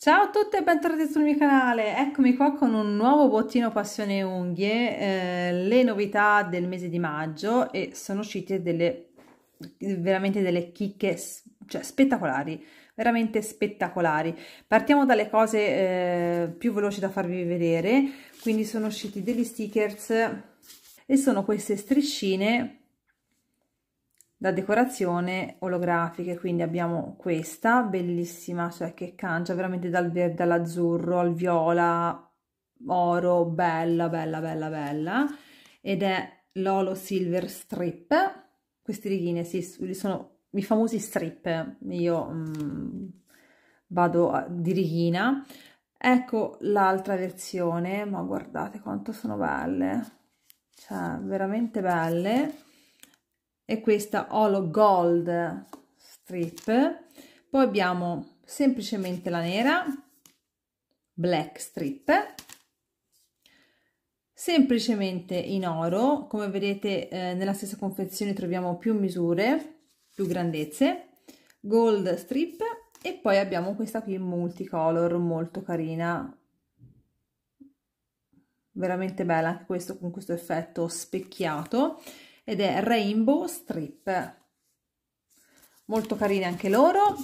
Ciao a tutti e bentornati sul mio canale, eccomi qua con un nuovo bottino passione unghie, eh, le novità del mese di maggio e sono uscite delle, veramente delle chicche cioè, spettacolari, veramente spettacolari. Partiamo dalle cose eh, più veloci da farvi vedere, quindi sono usciti degli stickers e sono queste striscine da decorazione olografiche quindi abbiamo questa bellissima cioè che cangia veramente dal verde all'azzurro al viola oro bella bella bella bella ed è l'olo silver strip queste righine sì, sono i famosi strip io mh, mm, vado di righina ecco l'altra versione ma guardate quanto sono belle cioè veramente belle è questa Holo Gold Strip. Poi abbiamo semplicemente la nera, Black Strip, semplicemente in oro. Come vedete eh, nella stessa confezione troviamo più misure, più grandezze, Gold Strip e poi abbiamo questa qui multicolor molto carina veramente bella anche questo con questo effetto specchiato ed è Rainbow Strip. Molto carine anche loro.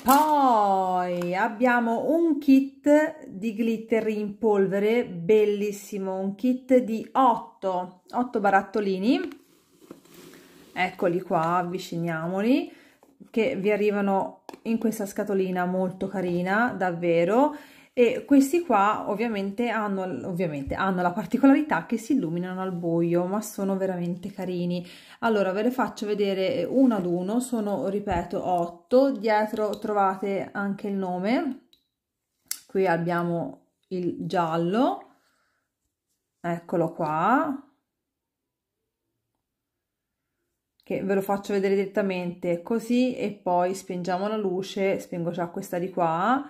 Poi abbiamo un kit di glitter in polvere, bellissimo, un kit di 8, 8 barattolini. Eccoli qua, avviciniamoli, che vi arrivano in questa scatolina molto carina, davvero e questi qua ovviamente hanno, ovviamente hanno la particolarità che si illuminano al buio ma sono veramente carini allora ve le faccio vedere eh, uno ad uno sono ripeto 8 dietro trovate anche il nome qui abbiamo il giallo eccolo qua che ve lo faccio vedere direttamente così e poi spingiamo la luce spengo già questa di qua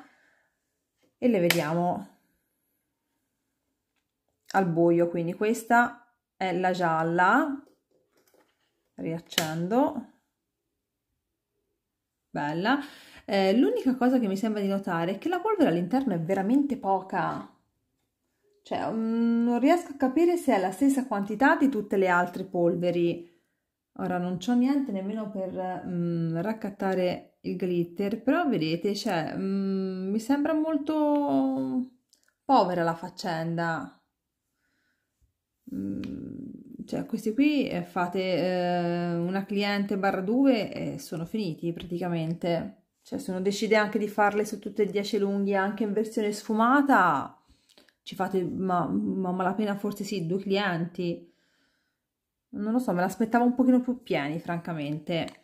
e le vediamo al buio quindi questa è la gialla riaccendo bella eh, l'unica cosa che mi sembra di notare è che la polvere all'interno è veramente poca cioè mm, non riesco a capire se è la stessa quantità di tutte le altre polveri Ora non c'ho niente nemmeno per mh, mm, raccattare il glitter, però vedete, cioè, mh, mm, mi sembra molto povera la faccenda. Mh, mm, cioè, questi qui eh, fate eh, una cliente barra due e sono finiti praticamente. Cioè, se uno decide anche di farle su tutte e 10 lunghe, anche in versione sfumata, ci fate, ma, ma malapena forse sì, due clienti non lo so, me l'aspettavo un pochino più pieni, francamente.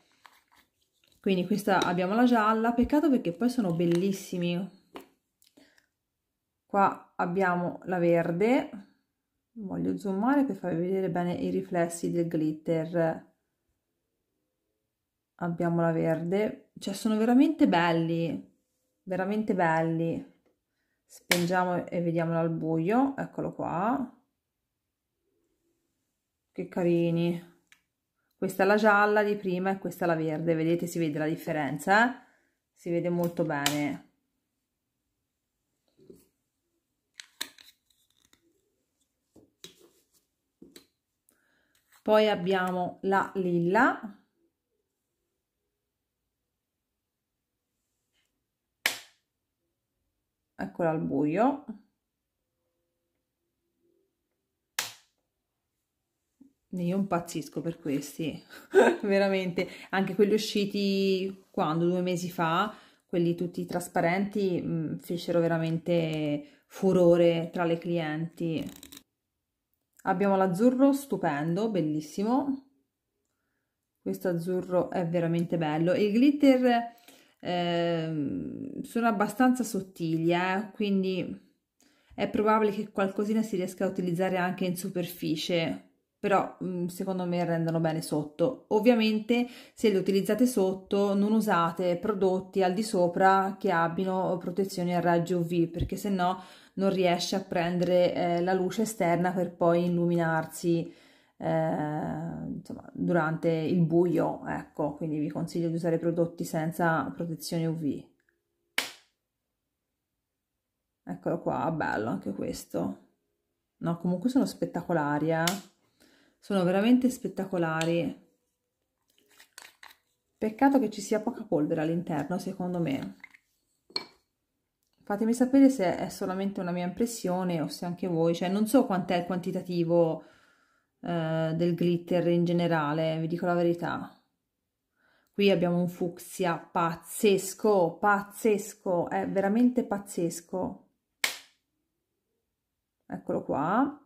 Quindi questa abbiamo la gialla, peccato perché poi sono bellissimi. Qua abbiamo la verde, voglio zoomare per farvi vedere bene i riflessi del glitter. Abbiamo la verde, cioè sono veramente belli, veramente belli. Spingiamo e vediamolo al buio, eccolo qua che carini questa è la gialla di prima e questa è la verde vedete si vede la differenza eh? si vede molto bene poi abbiamo la lilla eccola al buio Io impazzisco per questi, veramente. Anche quelli usciti quando? Due mesi fa, quelli tutti trasparenti, mh, mm, fecero veramente furore tra le clienti. Abbiamo l'azzurro stupendo, bellissimo. Questo azzurro è veramente bello. I glitter eh, sono abbastanza sottili, eh, quindi è probabile che qualcosina si riesca a utilizzare anche in superficie però mhmm, secondo me rendono bene sotto. Ovviamente se le utilizzate sotto non usate prodotti al di sopra che abbiano protezioni a raggio UV perché se no non riesce a prendere eh, la luce esterna per poi illuminarsi eh, insomma, durante il buio, ecco, quindi vi consiglio di usare prodotti senza protezione UV. Eccolo qua, bello anche questo. No, comunque sono spettacolari, eh sono veramente spettacolari peccato che ci sia poca polvere all'interno secondo me fatemi sapere se è solamente una mia impressione o se anche voi cioè non so quant'è il quantitativo eh, del glitter in generale vi dico la verità qui abbiamo un fucsia pazzesco pazzesco è veramente pazzesco eccolo qua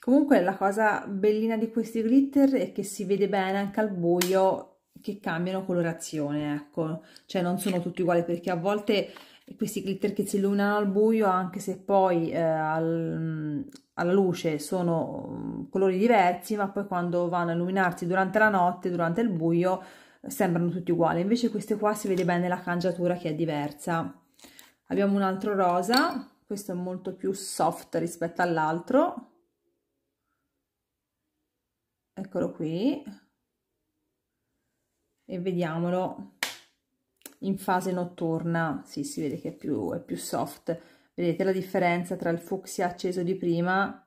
Comunque la cosa bellina di questi glitter è che si vede bene anche al buio che cambiano colorazione, ecco. Cioè non sono tutti uguali perché a volte questi glitter che si illuminano al buio, anche se poi eh, al, alla luce sono mm, colori diversi, ma poi quando vanno a illuminarsi durante la notte, durante il buio, sembrano tutti uguali. Invece queste qua si vede bene la cangiatura che è diversa. Abbiamo un altro rosa, questo è molto più soft rispetto all'altro, eccolo qui e vediamolo in fase notturna sì si vede che è più, è più soft vedete la differenza tra il fucsia acceso di prima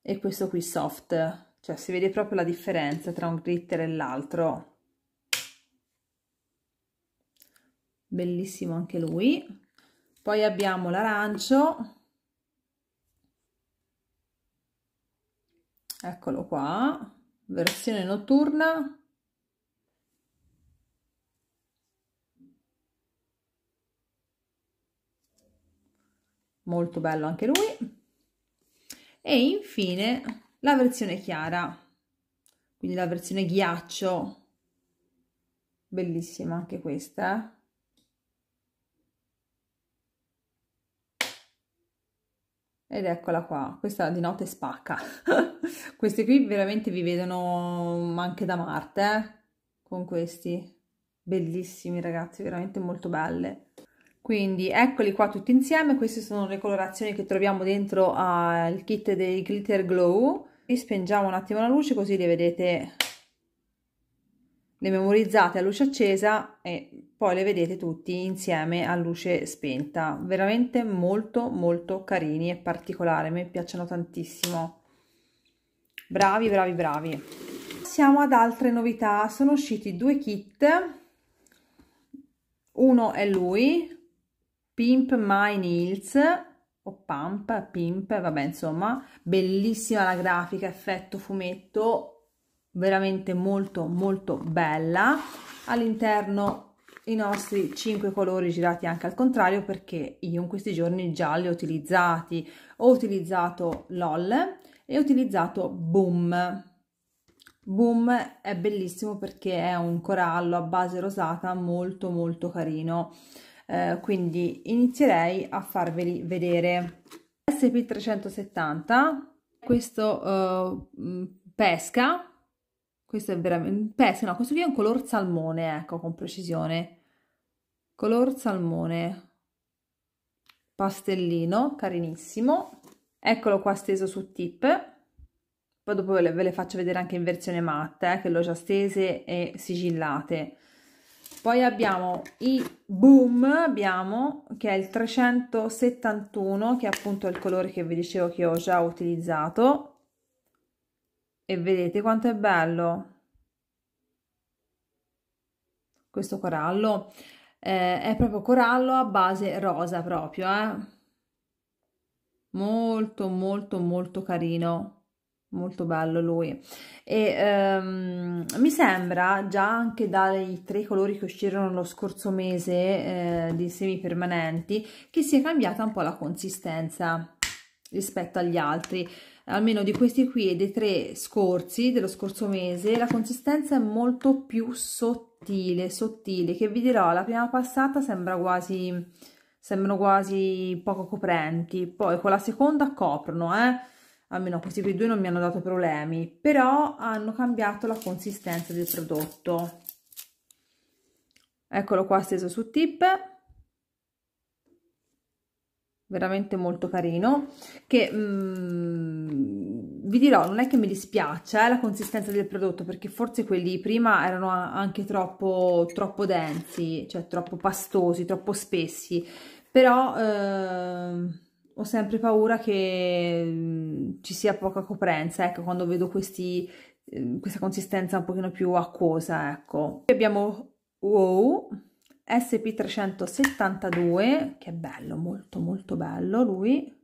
e questo qui soft cioè si vede proprio la differenza tra un glitter e l'altro bellissimo anche lui poi abbiamo l'arancio eccolo qua versione notturna molto bello anche lui e infine la versione chiara quindi la versione ghiaccio bellissima anche questa eh? Ed eccola qua, questa di notte spacca. questi qui veramente vi vedono anche da Marte, eh? con questi. Bellissimi ragazzi, veramente molto belle. Quindi eccoli qua tutti insieme, queste sono le colorazioni che troviamo dentro al ah, kit dei Glitter Glow. Vi spengiamo un attimo la luce così le vedete, le memorizzate a luce accesa e poi le vedete tutti insieme a luce spenta veramente molto molto carini e particolari. mi piacciono tantissimo bravi bravi bravi passiamo ad altre novità sono usciti due kit uno è lui pimp my nails o pump pimp vabbè insomma bellissima la grafica effetto fumetto veramente molto molto bella all'interno i nostri 5 colori girati anche al contrario perché io in questi giorni già li ho utilizzati ho utilizzato LOL e ho utilizzato Boom Boom è bellissimo perché è un corallo a base rosata molto molto carino eh, quindi inizierei a farveli vedere SP370 questo uh, pesca questo è veramente pesca no questo qui è un color salmone ecco con precisione color salmone pastellino carinissimo eccolo qua steso su tip poi dopo ve le, faccio vedere anche in versione matte eh, che l'ho già stese e sigillate poi abbiamo i boom abbiamo che è il 371 che è appunto il colore che vi dicevo che ho già utilizzato e vedete quanto è bello questo corallo eh, è proprio corallo a base rosa proprio, eh? Molto, molto, molto carino. Molto bello lui. E um, mi sembra già anche dai tre colori che uscirono lo scorso mese eh, di semi permanenti che si è cambiata un po' la consistenza rispetto agli altri almeno di questi qui e dei tre scorsi dello scorso mese la consistenza è molto più sottile sottile che vi dirò la prima passata sembra quasi sembrano quasi poco coprenti poi con la seconda coprono eh almeno questi qui due non mi hanno dato problemi però hanno cambiato la consistenza del prodotto eccolo qua steso su tip veramente molto carino che mm, vi dirò non è che mi dispiace eh, la consistenza del prodotto perché forse quelli prima erano anche troppo troppo densi cioè troppo pastosi troppo spessi però eh, ho sempre paura che mm, ci sia poca coprenza ecco quando vedo questi mm, questa consistenza un pochino più acquosa ecco qui abbiamo wow SP372, che bello, molto molto bello lui.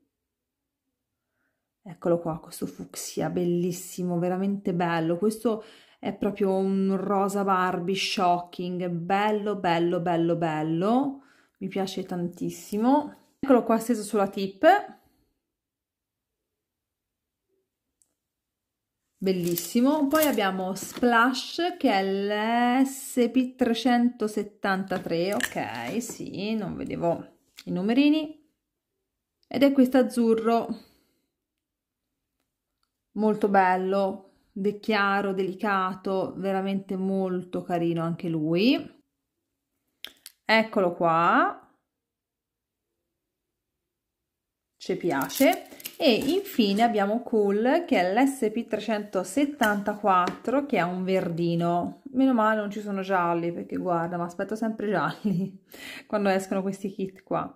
Eccolo qua, questo fucsia, bellissimo, veramente bello. Questo è proprio un rosa Barbie shocking, bello, bello, bello, bello. Mi piace tantissimo. Eccolo qua steso sulla tip. bellissimo poi abbiamo splash che è l'SP373 ok sì non vedevo i numerini ed è questo azzurro molto bello de chiaro delicato veramente molto carino anche lui eccolo qua ci piace e infine abbiamo Cool che è l'SP374 che è un verdino meno male non ci sono gialli perché guarda ma aspetto sempre gialli quando escono questi kit qua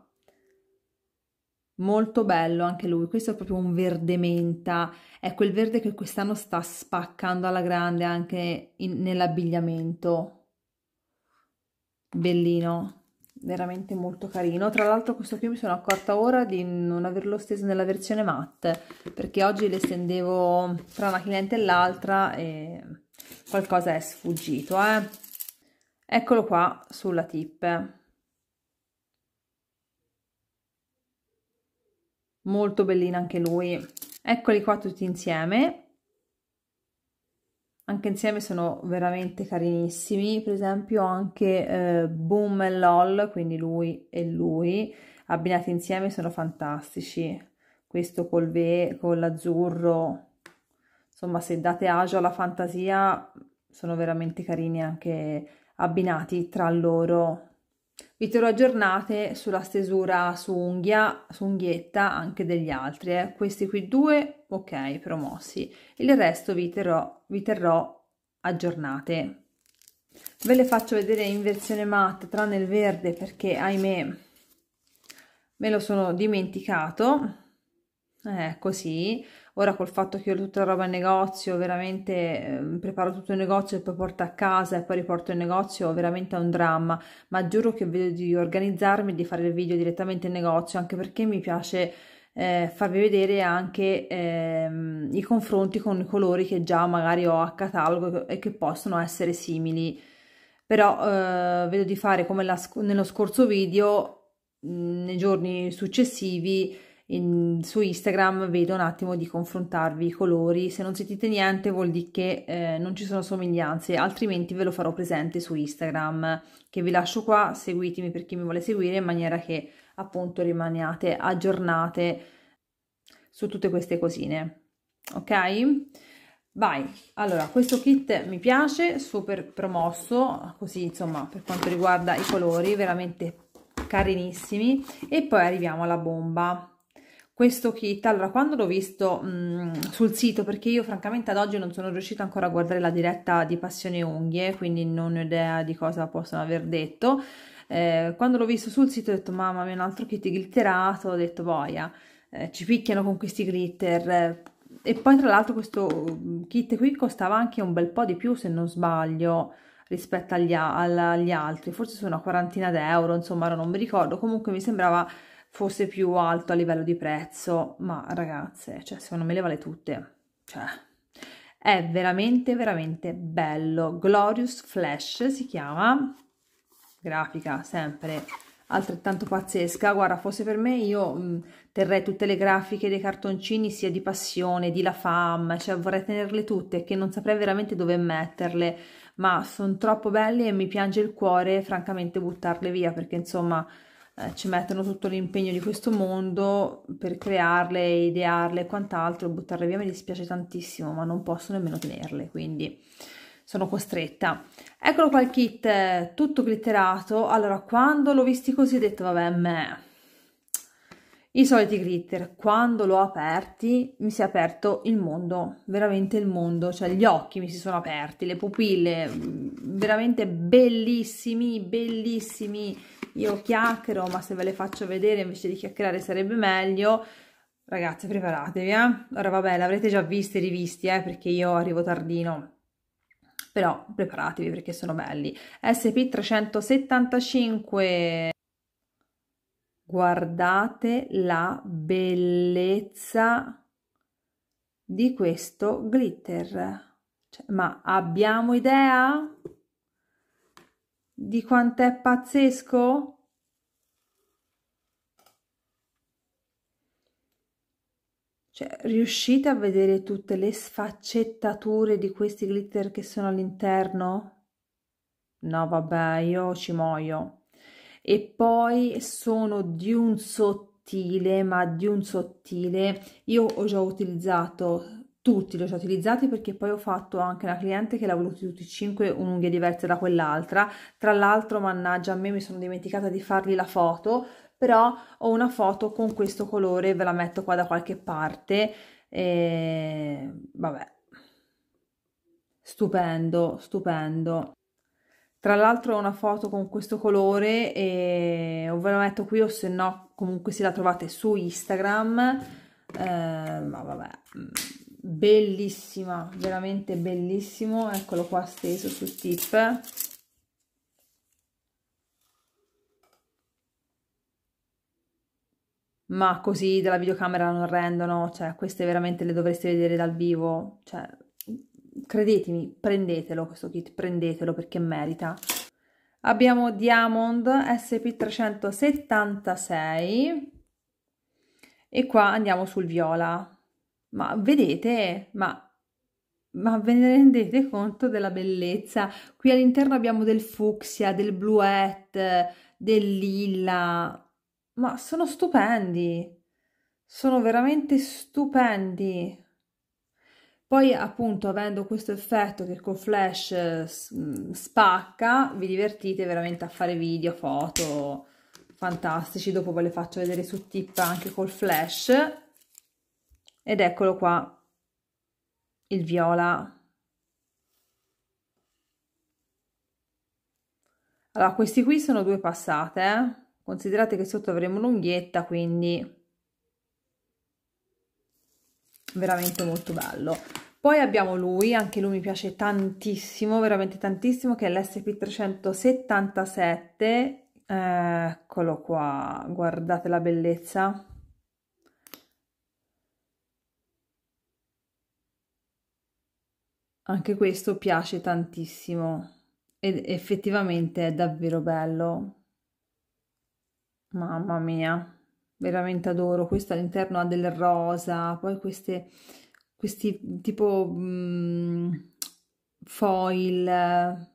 molto bello anche lui questo è proprio un verde menta è quel verde che quest'anno sta spaccando alla grande anche nell'abbigliamento bellino veramente molto carino tra l'altro questo qui mi sono accorta ora di non averlo steso nella versione matte perché oggi le stendevo tra una cliente e l'altra e qualcosa è sfuggito eh. eccolo qua sulla tip molto bellino anche lui eccoli qua tutti insieme anche insieme sono veramente carinissimi, per esempio anche eh, Boom e LOL, quindi lui e lui, abbinati insieme sono fantastici, questo col ve, con l'azzurro, insomma se date agio alla fantasia sono veramente carini anche abbinati tra loro, vi terrò aggiornate sulla stesura su unghia, su unghietta anche degli altri. Eh. Questi qui due, ok, promossi. Il resto vi terrò, vi terrò aggiornate. Ve le faccio vedere in versione matte, tranne il verde perché, ahimè, me lo sono dimenticato è eh, così. Ora col fatto che io ho tutta la roba in negozio, veramente eh, preparo tutto il negozio e poi porto a casa e poi riporto in negozio, veramente è un dramma, ma giuro che vedo di organizzarmi e di fare il video direttamente in negozio, anche perché mi piace eh, farvi vedere anche ehm, i confronti con i colori che già magari ho a catalogo e che possono essere simili. Però eh, vedo di fare come la, nello scorso video, nei giorni successivi, in, su Instagram vedo un attimo di confrontarvi i colori, se non sentite niente vuol dire che eh, non ci sono somiglianze, altrimenti ve lo farò presente su Instagram che vi lascio qua, seguitemi per chi mi vuole seguire in maniera che appunto rimaniate aggiornate su tutte queste cosine, ok? Vai, allora questo kit mi piace, super promosso, così insomma per quanto riguarda i colori, veramente carinissimi e poi arriviamo alla bomba questo kit, allora quando l'ho visto mh, mm, sul sito, perché io francamente ad oggi non sono riuscita ancora a guardare la diretta di Passione Unghie, quindi non ho idea di cosa possono aver detto, eh, quando l'ho visto sul sito ho detto mamma mia un altro kit glitterato, ho detto boia, eh, ci picchiano con questi glitter, e poi tra l'altro questo mm, kit qui costava anche un bel po' di più se non sbaglio, rispetto agli, agli altri, forse sono una quarantina d'euro, insomma non mi ricordo, comunque mi sembrava fosse più alto a livello di prezzo, ma ragazze, cioè secondo me le vale tutte, cioè è veramente veramente bello. Glorious Flash si chiama, grafica sempre altrettanto pazzesca. Guarda, fosse per me io mh, mm, terrei tutte le grafiche dei cartoncini sia di Passione, di La fama, cioè vorrei tenerle tutte che non saprei veramente dove metterle, ma sono troppo belle e mi piange il cuore francamente buttarle via perché insomma eh, ci mettono tutto l'impegno di questo mondo per crearle, idearle e quant'altro, buttarle via mi dispiace tantissimo, ma non posso nemmeno tenerle, quindi sono costretta. Eccolo qua il kit, tutto glitterato. Allora, quando l'ho visti così ho detto, vabbè, me... I soliti glitter, quando l'ho aperti, mi si è aperto il mondo, veramente il mondo, cioè gli occhi mi si sono aperti, le pupille, mm, veramente bellissimi, bellissimi io chiacchiero ma se ve le faccio vedere invece di chiacchierare sarebbe meglio ragazze preparatevi eh? ora vabbè l'avrete già viste e rivisti eh, perché io arrivo tardino però preparatevi perché sono belli SP375 guardate la bellezza di questo glitter cioè, ma abbiamo idea? di quanto è pazzesco? Cioè, riuscite a vedere tutte le sfaccettature di questi glitter che sono all'interno? No, vabbè, io ci muoio. E poi sono di un sottile, ma di un sottile. Io ho già utilizzato tutti li ho già utilizzati perché poi ho fatto anche una cliente che l'ha voluto tutti e cinque un'unghia diversa da quell'altra tra l'altro mannaggia a me mi sono dimenticata di fargli la foto però ho una foto con questo colore ve la metto qua da qualche parte e vabbè stupendo stupendo tra l'altro ho una foto con questo colore e ve la metto qui o se no comunque se la trovate su Instagram eh, ma vabbè mm bellissima veramente bellissimo eccolo qua steso sul tip ma così dalla videocamera non rendono cioè queste veramente le dovreste vedere dal vivo cioè credetemi prendetelo questo kit prendetelo perché merita abbiamo Diamond SP376 e qua andiamo sul viola ma vedete, ma ma ve ne rendete conto della bellezza? Qui all'interno abbiamo del fucsia, del bluette, del lilla, ma sono stupendi, sono veramente stupendi. Poi appunto avendo questo effetto che con flash mm, spacca, vi divertite veramente a fare video, foto, fantastici, dopo ve le faccio vedere su tip anche col flash ed eccolo qua il viola allora questi qui sono due passate eh? considerate che sotto avremo l'unghietta quindi veramente molto bello poi abbiamo lui, anche lui mi piace tantissimo, veramente tantissimo, che è l'SP377, eh, eccolo qua, guardate la bellezza. Anche questo piace tantissimo ed effettivamente è davvero bello. Mamma mia, veramente adoro. Questo all'interno ha del rosa, poi queste, questi tipo mh, mm, foil.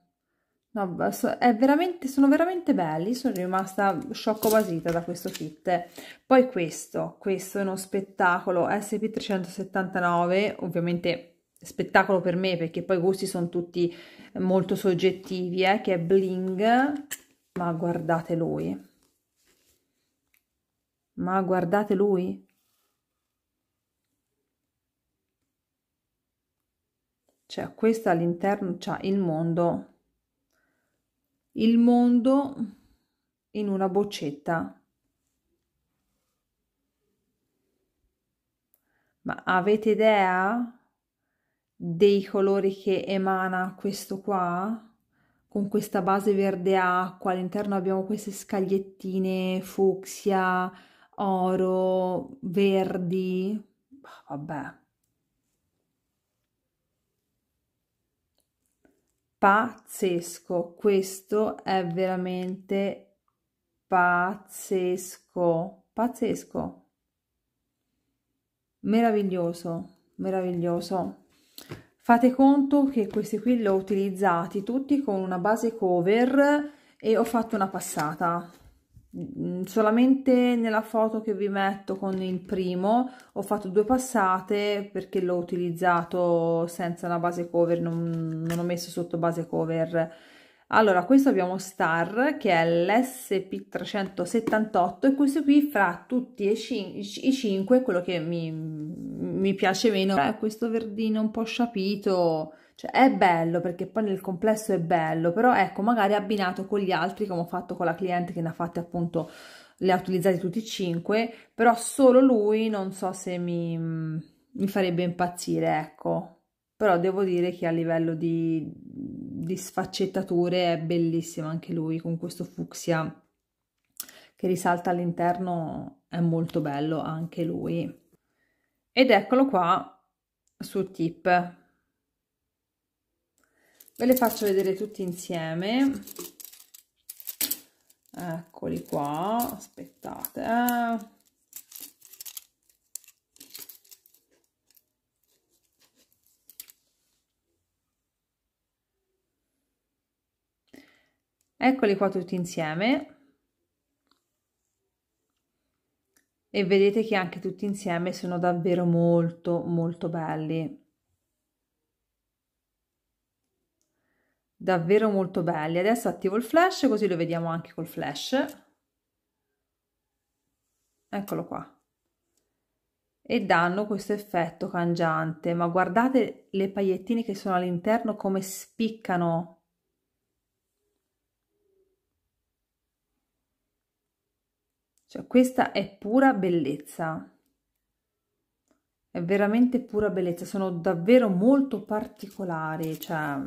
No, è veramente, sono veramente belli, sono rimasta sciocco basita da questo kit. Poi questo, questo è uno spettacolo SP379, ovviamente spettacolo per me perché poi i gusti sono tutti eh, molto soggettivi eh, che è Bling ma guardate lui ma guardate lui cioè questo all'interno c'ha cioè, il mondo il mondo in una boccetta ma avete idea dei colori che emana questo qua con questa base verde acqua all'interno abbiamo queste scagliettine fucsia oro verdi vabbè pazzesco questo è veramente pazzesco pazzesco meraviglioso meraviglioso fate conto che questi qui li ho utilizzati tutti con una base cover e ho fatto una passata mm, solamente nella foto che vi metto con il primo ho fatto due passate perché l'ho utilizzato senza una base cover non, non ho messo sotto base cover allora, questo abbiamo Star, che è l'SP378, e questo qui fra tutti e i 5, quello che mi, mi piace meno è questo verdino un po' sciapito, cioè è bello perché poi nel complesso è bello, però ecco, magari abbinato con gli altri, come ho fatto con la cliente che ne ha fatte appunto, le ha utilizzati tutti e cinque, però solo lui non so se mi, mi farebbe impazzire, ecco. Però devo dire che a livello di di sfaccettature è bellissimo anche lui con questo fucsia che risalta all'interno è molto bello anche lui ed eccolo qua su tip ve le faccio vedere tutti insieme eccoli qua aspettate eccoli qua tutti insieme e vedete che anche tutti insieme sono davvero molto molto belli davvero molto belli adesso attivo il flash così lo vediamo anche col flash eccolo qua e danno questo effetto cangiante ma guardate le pagliettine che sono all'interno come spiccano Cioè questa è pura bellezza. È veramente pura bellezza, sono davvero molto particolari, cioè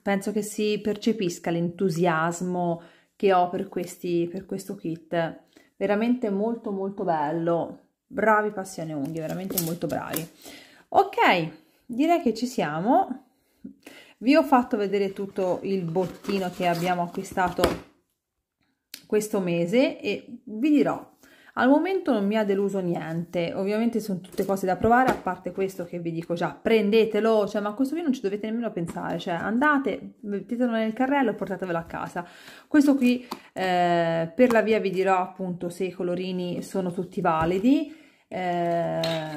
penso che si percepisca l'entusiasmo che ho per, questi, per questo kit. Veramente molto molto bello. Bravi Passione Unghie, veramente molto bravi. Ok, direi che ci siamo. Vi ho fatto vedere tutto il bottino che abbiamo acquistato questo mese e vi dirò, al momento non mi ha deluso niente, ovviamente sono tutte cose da provare, a parte questo che vi dico già, prendetelo, cioè ma questo qui non ci dovete nemmeno pensare, cioè andate, mettetelo nel carrello e portatevelo a casa. Questo qui eh, per la via vi dirò appunto se i colorini sono tutti validi, eh,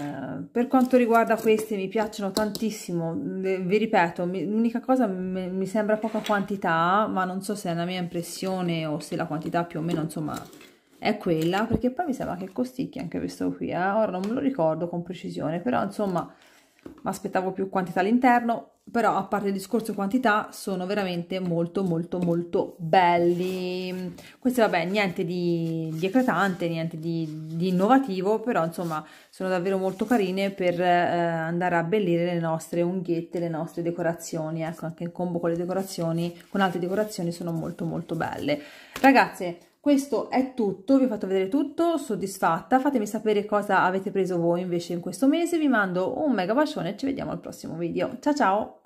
per quanto riguarda queste mi piacciono tantissimo, vi ripeto, l'unica cosa mi, mi sembra poca quantità, ma non so se è la mia impressione o se la quantità più o meno insomma è quella, perché poi mi sembra che costicchi anche questo qui, eh? ora non me lo ricordo con precisione, però insomma ma aspettavo più quantità all'interno però a parte il discorso quantità sono veramente molto molto molto belli questi vabbè niente di, di eclatante niente di, di, innovativo però insomma sono davvero molto carine per eh, andare a abbellire le nostre unghiette le nostre decorazioni ecco anche in combo con le decorazioni con altre decorazioni sono molto molto belle ragazze questo è tutto, vi ho fatto vedere tutto, soddisfatta, fatemi sapere cosa avete preso voi invece in questo mese, vi mando un mega bacione e ci vediamo al prossimo video. Ciao ciao!